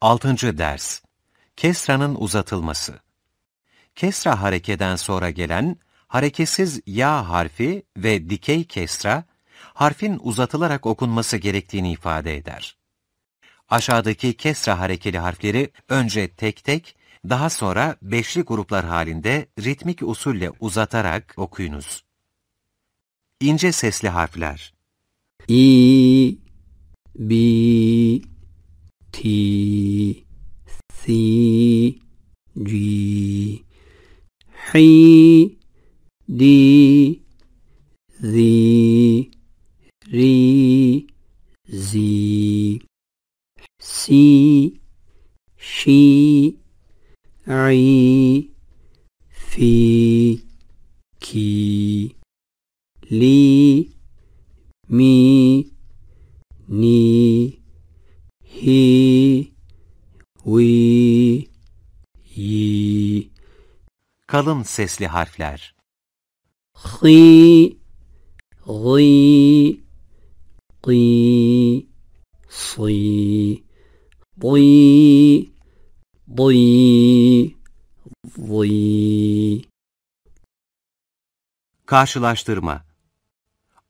6. Ders Kesra'nın uzatılması Kesra harekeden sonra gelen hareketsiz ya harfi ve dikey kesra, harfin uzatılarak okunması gerektiğini ifade eder. Aşağıdaki kesra harekeli harfleri önce tek tek, daha sonra beşli gruplar halinde ritmik usulle uzatarak okuyunuz. İnce sesli harfler i, b. T C G H D Z R Z C She I Fi Ki Li Mi Ni hi, ui, yi. Kalın sesli harfler. Hi, gı, gı, sı, bı, bı, vı. Karşılaştırma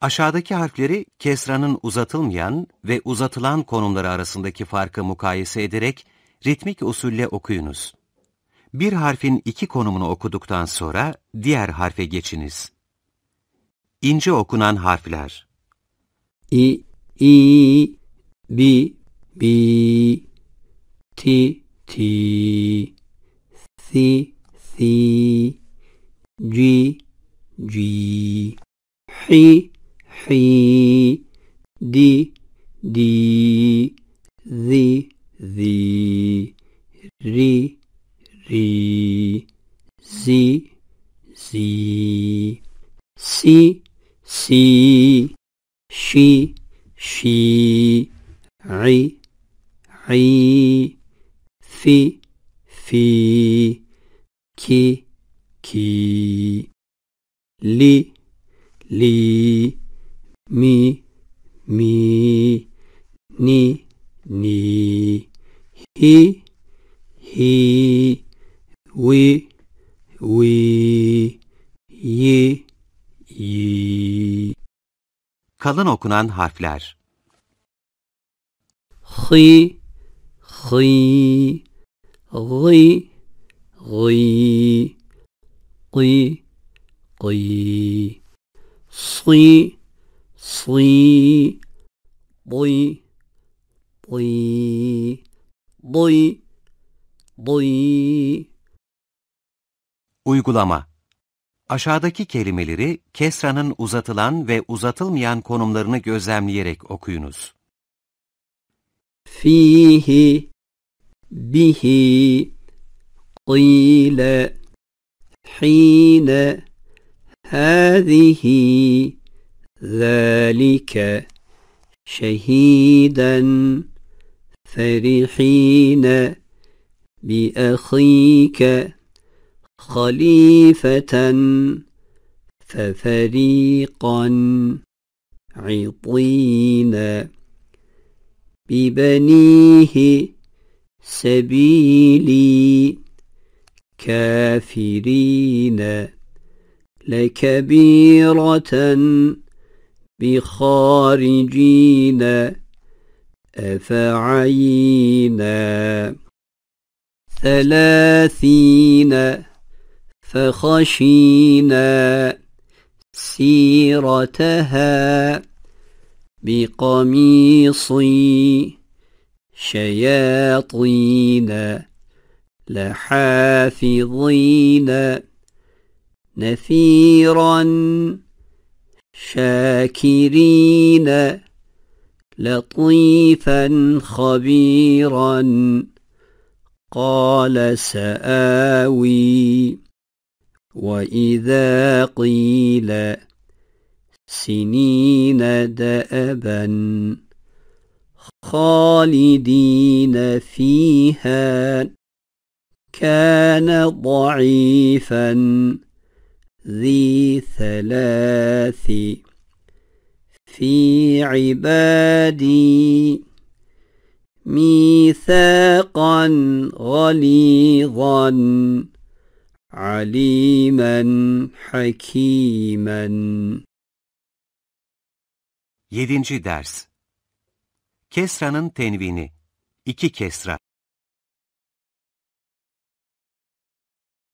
Aşağıdaki harfleri kesranın uzatılmayan ve uzatılan konumları arasındaki farkı mukayese ederek ritmik usulle okuyunuz. Bir harfin iki konumunu okuduktan sonra diğer harfe geçiniz. İnce okunan harfler i i bi bi ti ti si si g g hi hi di di zi zi fi fi ki ki li li mi, mi, ni, ni, hi, hi, we, we, yi, yi. Kalın okunan harfler. Hi, hi, gı, gı, gı, gı, sı, Sıy, boy, boy, boy, boy. Uygulama Aşağıdaki kelimeleri kesranın uzatılan ve uzatılmayan konumlarını gözlemleyerek okuyunuz. Fihi, bihi, qile, hine, hâzihi, ذلك شهيدا فرحين بأخيك خليفة ففريقا عطينا ببنيه سبيلي كافرين لكبيرة بخارجين أفعينا ثلاثين فخشينا سيرتها بقميصي شياطين لحافظين نثيراً شاكرين لطيفا خبيرا قال سآوي وإذا قيل سنين دأبا خالدين فيها كان ضعيفا ذي ثلاث في عبادي ميثاقا غليظا عليما حكيما 7. ders Kesra'nın tenvini 2 kesra